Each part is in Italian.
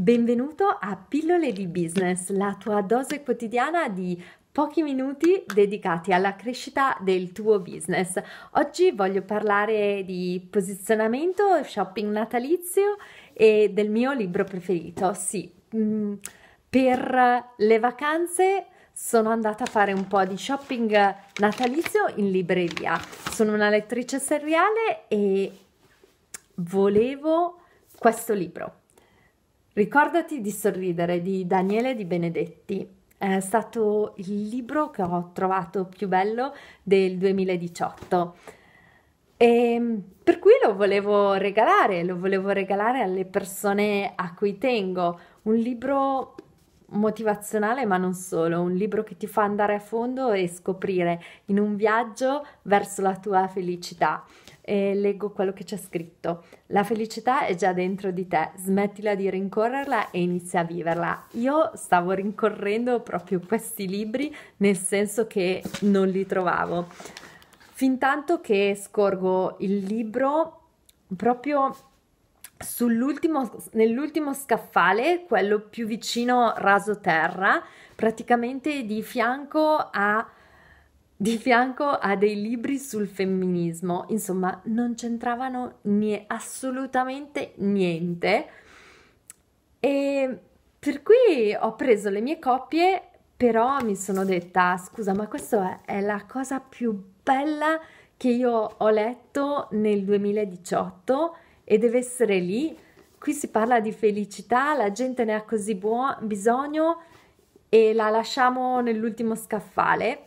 Benvenuto a Pillole di Business, la tua dose quotidiana di pochi minuti dedicati alla crescita del tuo business. Oggi voglio parlare di posizionamento, shopping natalizio e del mio libro preferito. Sì, mm, per le vacanze sono andata a fare un po' di shopping natalizio in libreria. Sono una lettrice seriale e volevo questo libro Ricordati di sorridere di Daniele Di Benedetti. È stato il libro che ho trovato più bello del 2018. E ehm, per cui lo volevo regalare, lo volevo regalare alle persone a cui tengo. Un libro motivazionale, ma non solo, un libro che ti fa andare a fondo e scoprire in un viaggio verso la tua felicità e leggo quello che c'è scritto. La felicità è già dentro di te, smettila di rincorrerla e inizia a viverla. Io stavo rincorrendo proprio questi libri nel senso che non li trovavo. Fintanto che scorgo il libro proprio nell'ultimo scaffale, quello più vicino raso terra, praticamente di fianco a di fianco a dei libri sul femminismo, insomma, non c'entravano nie, assolutamente niente. E per cui ho preso le mie coppie, però mi sono detta, scusa, ma questa è, è la cosa più bella che io ho letto nel 2018 e deve essere lì. Qui si parla di felicità, la gente ne ha così buo- bisogno e la lasciamo nell'ultimo scaffale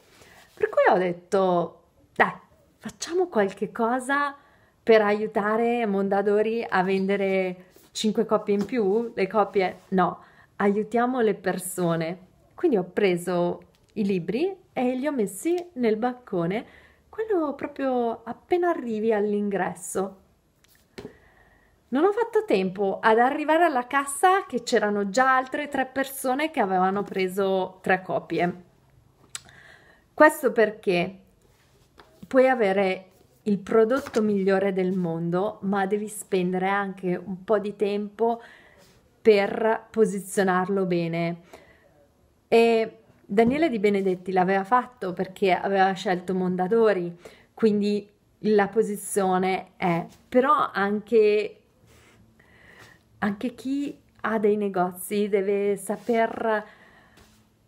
per cui ho detto, dai, facciamo qualche cosa per aiutare Mondadori a vendere 5 copie in più? Le copie? No, aiutiamo le persone. Quindi ho preso i libri e li ho messi nel baccone, quello proprio appena arrivi all'ingresso. Non ho fatto tempo ad arrivare alla cassa che c'erano già altre tre persone che avevano preso tre copie. Questo perché puoi avere il prodotto migliore del mondo, ma devi spendere anche un po' di tempo per posizionarlo bene. E Daniele Di Benedetti l'aveva fatto perché aveva scelto Mondadori, quindi la posizione è, però anche, anche chi ha dei negozi deve saper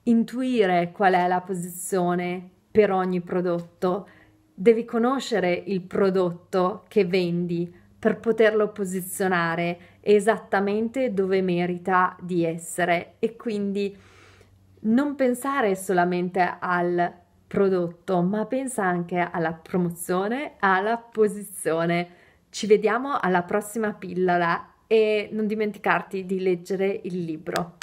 intuire qual è la posizione per ogni prodotto, devi conoscere il prodotto che vendi per poterlo posizionare esattamente dove merita di essere e quindi non pensare solamente al prodotto, ma pensa anche alla promozione, alla posizione. Ci vediamo alla prossima pillola e non dimenticarti di leggere il libro.